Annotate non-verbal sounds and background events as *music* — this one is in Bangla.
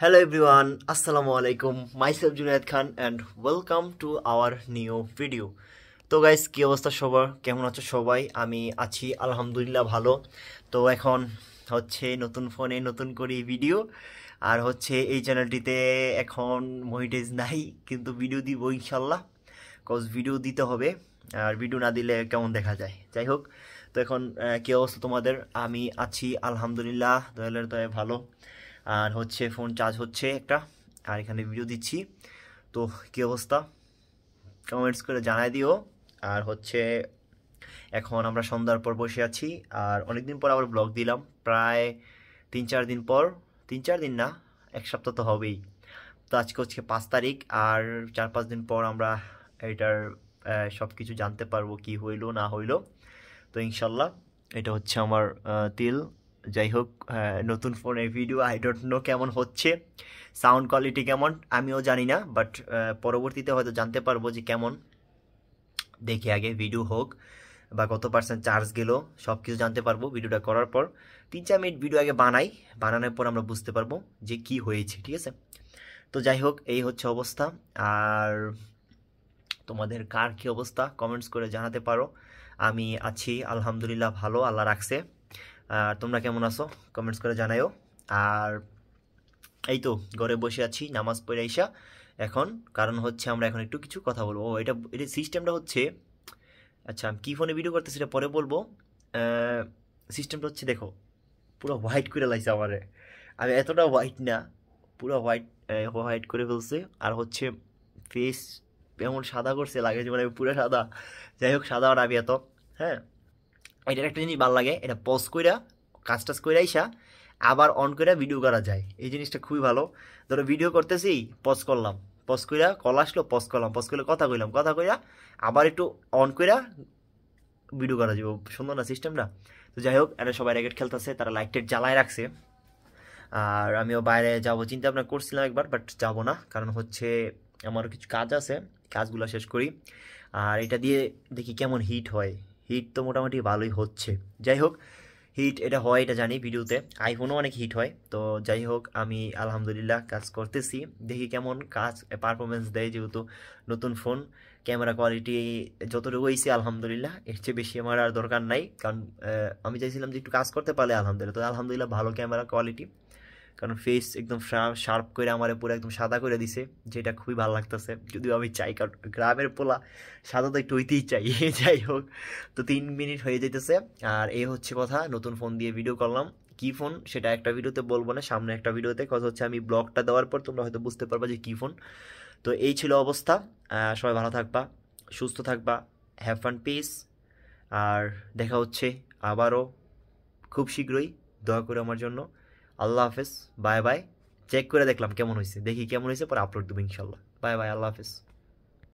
Hello everyone, Assalamu alaikum. Myself Junaid Khan and welcome to our new video. তো গাইস কী অবস্থা সবার কেমন আছো সবাই আমি আছি আলহামদুলিল্লাহ ভালো তো এখন হচ্ছে নতুন ফোনে নতুন করে ভিডিও আর হচ্ছে এই চ্যানেলটিতে এখন মনিটাইজ নাই কিন্তু ভিডিও দিব ইনশাল্লাহ কজ ভিডিও দিতে হবে আর ভিডিও না দিলে কেমন দেখা যায় যাই হোক তো এখন কী অবস্থা তোমাদের আমি আছি আলহামদুলিল্লাহ দয়ালের দয়া ভালো আর হচ্ছে ফোন চার্জ হচ্ছে একটা আর এখানে ভিডিও দিচ্ছি তো কী অবস্থা কমেন্টস করে জানাই দিও আর হচ্ছে এখন আমরা সন্ধ্যার পর বসে আছি আর অনেক দিন পর আবার ব্লগ দিলাম প্রায় তিন চার দিন পর তিন চার দিন না এক সপ্তাহ তো হবেই তো আজকে হচ্ছে পাঁচ তারিখ আর চার পাঁচ দিন পর আমরা এটার সব কিছু জানতে পারবো কি হইলো না হইলো তো ইনশাল্লাহ এটা হচ্ছে আমার তিল যাই হোক নতুন ফোনের ভিডিও আই ডোন্ট নো কেমন হচ্ছে সাউন্ড কোয়ালিটি কেমন আমিও জানি না বাট পরবর্তীতে হয়তো জানতে পারবো যে কেমন দেখি আগে ভিডিও হোক বা কত পার্সেন্ট চার্জ গেল সব কিছু জানতে পারবো ভিডিওটা করার পর তিন চার মিনিট ভিডিও আগে বানাই বানানোর পর আমরা বুঝতে পারবো যে কি হয়েছে ঠিক আছে তো যাই হোক এই হচ্ছে অবস্থা আর তোমাদের কার কী অবস্থা কমেন্টস করে জানাতে পারো আমি আছি আলহামদুলিল্লাহ ভালো আল্লাহ রাখছে আর তোমরা কেমন আছো কমেন্টস করে জানাইও আর এই তো ঘরে বসে আছি নামাজ পড়ে আইসা এখন কারণ হচ্ছে আমরা এখন একটু কিছু কথা বলবো এটা এটা সিস্টেমটা হচ্ছে আচ্ছা আমি কী ফোনে ভিডিও করতে সেটা পরে বলবো সিস্টেমটা হচ্ছে দেখো পুরো হোয়াইট করে লাগছে আমারে আমি এতটা হোয়াইট না পুরো হোয়াইট হোয়াইট করে ফেলছে আর হচ্ছে ফেস এমন সাদা করছে লাগে যে মানে পুরো সাদা যাই হোক সাদা আর আমি এত হ্যাঁ এটার একটা জিনিস ভালো লাগে এটা পজ কইরা কাজ টাজ কইরা আইসা আবার অন কইরা ভিডিও করা যায় এই জিনিসটা খুবই ভালো ধরো ভিডিও করতেছি পজ করলাম পজ কইরা কল আসলো পজ করলাম পজ করলে কথা কইলাম কথা কইরা আবার একটু অন কইরা ভিডিও করা যাবে সুন্দর না সিস্টেমটা তো যাই হোক এটা সবাই র্যাকেট খেলতেছে তারা লাইট টাইট জ্বালায় রাখছে আর আমিও বাইরে যাবো চিন্তা ভাবনা করছিলাম একবার বাট যাব না কারণ হচ্ছে আমার কিছু কাজ আছে কাজগুলো শেষ করি আর এটা দিয়ে দেখি কেমন হিট হয় হিট তো মোটামুটি ভালোই হচ্ছে যাই হোক হিট এটা হয় এটা জানি ভিডিওতে আইফোনও অনেক হিট হয় তো যাই হোক আমি আলহামদুলিল্লাহ কাজ করতেছি দেখি কেমন কাজ পারফরমেন্স দেয় যেহেতু নতুন ফোন ক্যামেরা কোয়ালিটি যতটুকু হয়েছে আলহামদুলিল্লাহ এর চেয়ে বেশি আমার আর দরকার নাই কারণ আমি চাইছিলাম যে একটু কাজ করতে পারলে আলহামদুলিল্লাহ তো আলহামদুলিল্লাহ ভালো ক্যামেরা কোয়ালিটি কারণ ফেস একদম শার্প করে আমার পুরো একদম সাদা করে দিছে যেটা খুবই ভালো লাগতেছে যদিও আমি চাই কারণ গ্রামের পোলা সাদা তো একটু হইতেই চাই *laughs* যাই হোক তো তিন মিনিট হয়ে যেতেছে আর এই হচ্ছে কথা নতুন ফোন দিয়ে ভিডিও করলাম কী ফোন সেটা একটা ভিডিওতে বলবো না সামনে একটা ভিডিওতে কথা হচ্ছে আমি ব্লগটা দেওয়ার পর তোমরা হয়তো বুঝতে পারবা যে কী ফোন তো এই ছিল অবস্থা সবাই ভালো থাকবা সুস্থ থাকবা হ্যাভ ফান পিস আর দেখা হচ্ছে আবারও খুব শীঘ্রই দয়া করে আমার জন্য আল্লাহ হাফেজ বাই বাই চেক করে দেখলাম কেমন হয়েছে দেখি কেমন হয়েছে পরে আপলোড দেবো ইনশাল্লাহ বাই বাই আল্লাহ হাফেজ